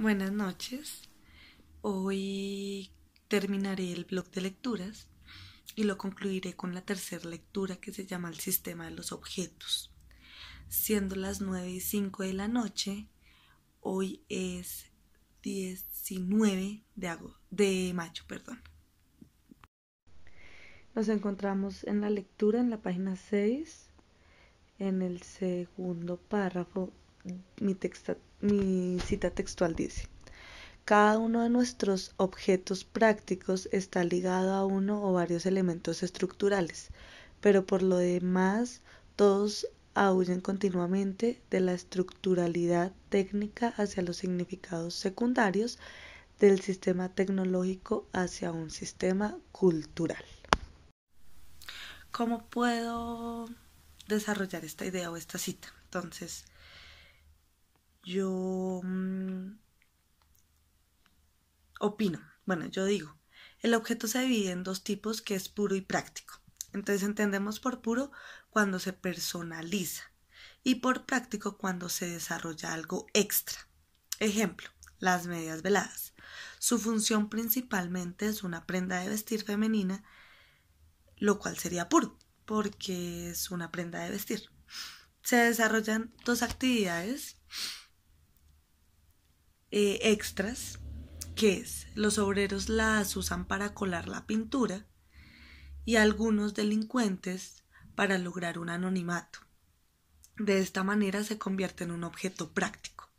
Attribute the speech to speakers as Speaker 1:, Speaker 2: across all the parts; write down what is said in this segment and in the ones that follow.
Speaker 1: Buenas noches. Hoy terminaré el blog de lecturas y lo concluiré con la tercera lectura que se llama El sistema de los objetos. Siendo las 9 y 5 de la noche, hoy es 19 de, agosto, de mayo. Perdón. Nos encontramos en la lectura en la página 6, en el segundo párrafo mi, cita textual dice, cada uno de nuestros objetos prácticos está ligado a uno o varios elementos estructurales, pero por lo demás todos ahuyen continuamente de la estructuralidad técnica hacia los significados secundarios del sistema tecnológico hacia un sistema cultural. ¿Cómo puedo desarrollar esta idea o esta cita? Entonces, yo mm, opino, bueno, yo digo, el objeto se divide en dos tipos que es puro y práctico. Entonces entendemos por puro cuando se personaliza y por práctico cuando se desarrolla algo extra. Ejemplo, las medias veladas. Su función principalmente es una prenda de vestir femenina, lo cual sería puro, porque es una prenda de vestir. Se desarrollan dos actividades eh, extras, que es los obreros las usan para colar la pintura y algunos delincuentes para lograr un anonimato. De esta manera se convierte en un objeto práctico.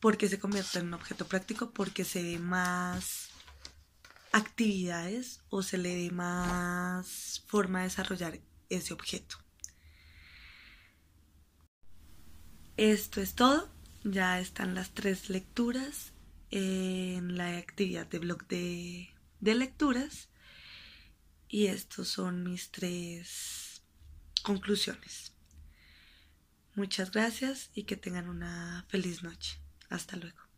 Speaker 1: ¿Por qué se convierte en un objeto práctico? Porque se ve más actividades o se le dé más forma de desarrollar ese objeto. Esto es todo. Ya están las tres lecturas en la actividad de blog de, de lecturas. Y estos son mis tres conclusiones. Muchas gracias y que tengan una feliz noche. Hasta luego.